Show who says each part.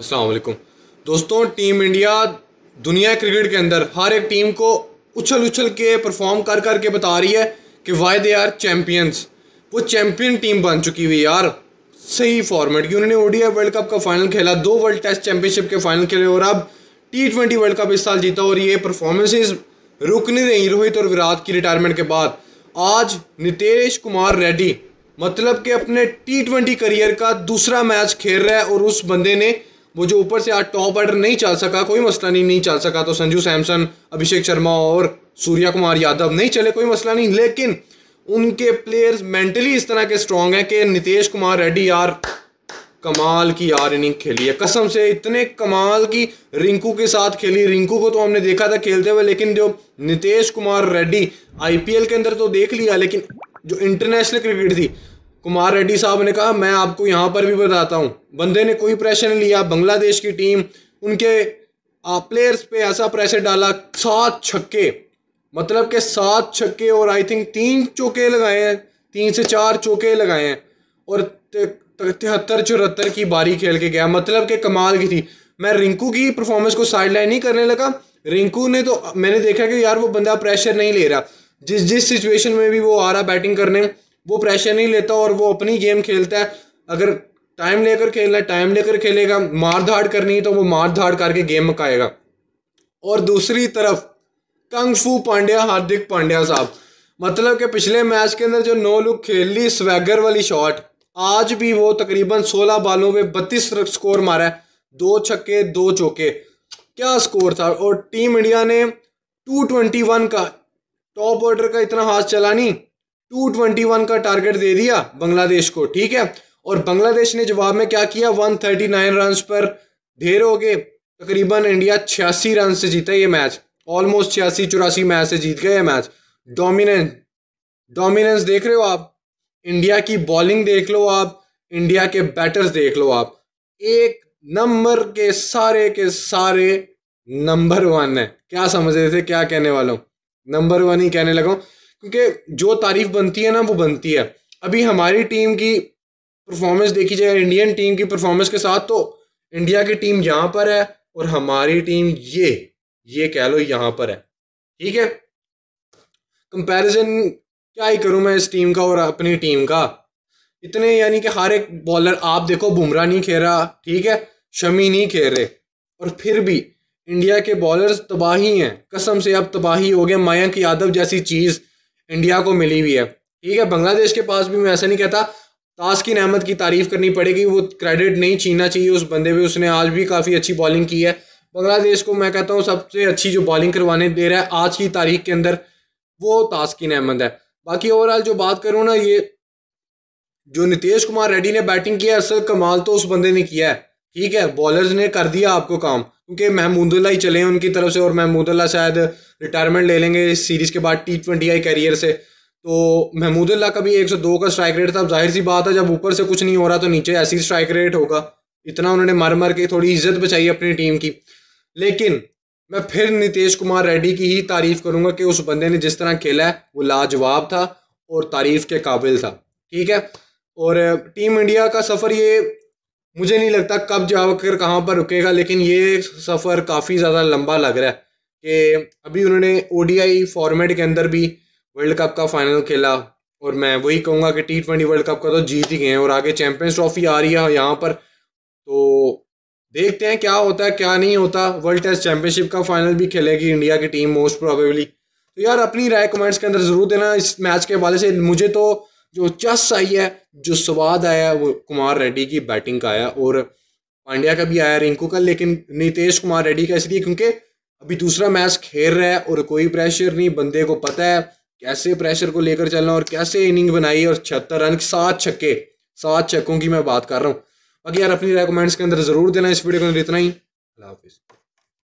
Speaker 1: असलकुम दोस्तों team India दुनिया क्रिकेट के अंदर हर एक टीम को उछल उछल के परफॉर्म कर कर के बता रही है कि वाई दे आर चैम्पियंस वो चैम्पियन टीम बन चुकी हुई यार सही फॉर्मेट की उन्होंने ओडीआई वर्ल्ड कप का फाइनल खेला दो वर्ल्ड टेस्ट चैंपियनशिप के फाइनल खेले और अब टी ट्वेंटी वर्ल्ड कप इस साल जीता और ये परफॉर्मेंसेज रुक नहीं रही रोहित और विराट की रिटायरमेंट के बाद आज नितेश कुमार रेड्डी मतलब कि अपने टी ट्वेंटी करियर का दूसरा मैच खेल रहा है और उस बंदे ने वो जो ऊपर से आज टॉप ऑर्डर नहीं चल सका कोई मसला नहीं नहीं चल सका तो संजू सैमसन अभिषेक शर्मा और सूर्या कुमार यादव नहीं चले कोई मसला नहीं लेकिन उनके प्लेयर्स मेंटली इस तरह के स्ट्रांग हैं कि नितेश कुमार रेड्डी यार कमाल की यार इनिंग खेली है कसम से इतने कमाल की रिंकू के साथ खेली रिंकू को तो हमने देखा था खेलते हुए लेकिन जो नितेश कुमार रेड्डी आईपीएल के अंदर तो देख लिया लेकिन जो इंटरनेशनल क्रिकेट थी कुमार रेड्डी साहब ने कहा मैं आपको यहाँ पर भी बताता हूँ बंदे ने कोई प्रेशर नहीं लिया बांग्लादेश की टीम उनके प्लेयर्स पे ऐसा प्रेशर डाला सात छक्के मतलब के सात छक्के और आई थिंक तीन चौके लगाए हैं तीन से चार चौके लगाए हैं और तिहत्तर चौहत्तर की बारी खेल के गया मतलब के कमाल की थी मैं रिंकू की परफॉर्मेंस को साइड लाइन नहीं करने लगा रिंकू ने तो मैंने देखा कि यार वो बंदा प्रेशर नहीं ले रहा जिस जिस सिचुएशन में भी वो आ रहा बैटिंग करने वो प्रेशर नहीं लेता और वो अपनी गेम खेलता है अगर टाइम लेकर खेलना है टाइम लेकर खेलेगा मार धाड़ करनी है तो वो मार धाड़ करके गेम मकाएगा और दूसरी तरफ कंग फू पांड्या हार्दिक पांड्या साहब मतलब कि पिछले मैच के अंदर जो नौ लुक खेल ली स्वेगर वाली शॉट आज भी वो तकरीबन सोलह बालों में बत्तीस स्कोर मारा है दो छक्के दो चौके क्या स्कोर था और टीम इंडिया ने टू ट्वेंटी वन का टॉप ऑर्डर का इतना हाथ चला नहीं 221 का टारगेट दे दिया बांग्लादेश को ठीक है और बांग्लादेश ने जवाब में क्या किया 139 रन पर ढेर हो गए तकरीबन इंडिया छियासी रन से जीता ये मैच ऑलमोस्ट छियासी चौरासी मैच से जीत गए ये मैच डोमिनेंस डोमिनेंस देख रहे हो आप इंडिया की बॉलिंग देख लो आप इंडिया के बैटर्स देख लो आप एक नंबर के सारे के सारे नंबर वन है क्या समझ रहे थे क्या कहने वाला हूँ नंबर वन ही कहने लगा हूँ क्योंकि जो तारीफ बनती है ना वो बनती है अभी हमारी टीम की परफॉर्मेंस देखी जाए इंडियन टीम की परफॉर्मेंस के साथ तो इंडिया की टीम यहाँ पर है और हमारी टीम ये ये कह लो यहाँ पर है ठीक है कंपैरिजन क्या ही करूँ मैं इस टीम का और अपनी टीम का इतने यानी कि हर एक बॉलर आप देखो बुमराह नहीं खेल रहा ठीक है शमी नहीं खेल रहे और फिर भी इंडिया के बॉलर्स तबाही हैं कसम से अब तबाही हो गए मयंक यादव जैसी चीज़ इंडिया को मिली हुई है ठीक है बांग्लादेश के पास भी मैं ऐसा नहीं कहता ताश की नहमत की तारीफ करनी पड़ेगी वो क्रेडिट नहीं छीनना चाहिए उस बंदे पर उसने आज भी काफ़ी अच्छी बॉलिंग की है बांग्लादेश को मैं कहता हूँ सबसे अच्छी जो बॉलिंग करवाने दे रहा है आज की तारीख के अंदर वो ताश की नहमत है बाकी ओवरऑल जो बात करूँ ना ये जो नितेश कुमार रेड्डी ने बैटिंग किया असल कमाल तो उस बंदे ने किया है ठीक है बॉलर्स ने कर दिया आपको काम क्योंकि महमूदुल्ला ही चले हैं उनकी तरफ से और महमूदुल्ला शायद रिटायरमेंट ले लेंगे इस सीरीज़ के बाद टी ट्वेंटी आई करियर से तो महमूदुल्ला का भी एक सौ दो का स्ट्राइक रेट था जाहिर सी बात है जब ऊपर से कुछ नहीं हो रहा तो नीचे ऐसी स्ट्राइक रेट होगा इतना उन्होंने मर मर के थोड़ी इज्जत बचाई अपनी टीम की लेकिन मैं फिर नितेश कुमार रेड्डी की ही तारीफ करूंगा कि उस बंदे ने जिस तरह खेला है वो लाजवाब था और तारीफ के काबिल था ठीक है और टीम इंडिया का सफ़र ये मुझे नहीं लगता कब जाकर कहाँ पर रुकेगा लेकिन ये सफ़र काफ़ी ज़्यादा लंबा लग रहा है कि अभी उन्होंने ओ फॉर्मेट के अंदर भी वर्ल्ड कप का फाइनल खेला और मैं वही कहूँगा कि टी ट्वेंटी वर्ल्ड कप का तो जीत ही गए हैं और आगे चैम्पियंस ट्रॉफी आ रही है यहाँ पर तो देखते हैं क्या होता है क्या नहीं होता वर्ल्ड टेस्ट चैम्पियनशिप का फाइनल भी खेलेगी इंडिया की टीम मोस्ट प्रोबेबली तो यार अपनी राय कमेंट्स के अंदर ज़रूर देना इस मैच के हवाले से मुझे तो जो चस आई है जो स्वाद आया वो कुमार रेड्डी की बैटिंग का आया और पांड्या का भी आया रिंकू का लेकिन नितेश कुमार रेड्डी का इसलिए क्योंकि अभी दूसरा मैच खेल रहा है और कोई प्रेशर नहीं बंदे को पता है कैसे प्रेशर को लेकर चलना और कैसे इनिंग बनाई और छिहत्तर रन सात छक्के सात छक्कों की मैं बात कर रहा हूँ बाकी यार अपनी रेकमेंड्स के अंदर जरूर देना इस वीडियो के अंदर इतना ही अल्लाह हाफिज़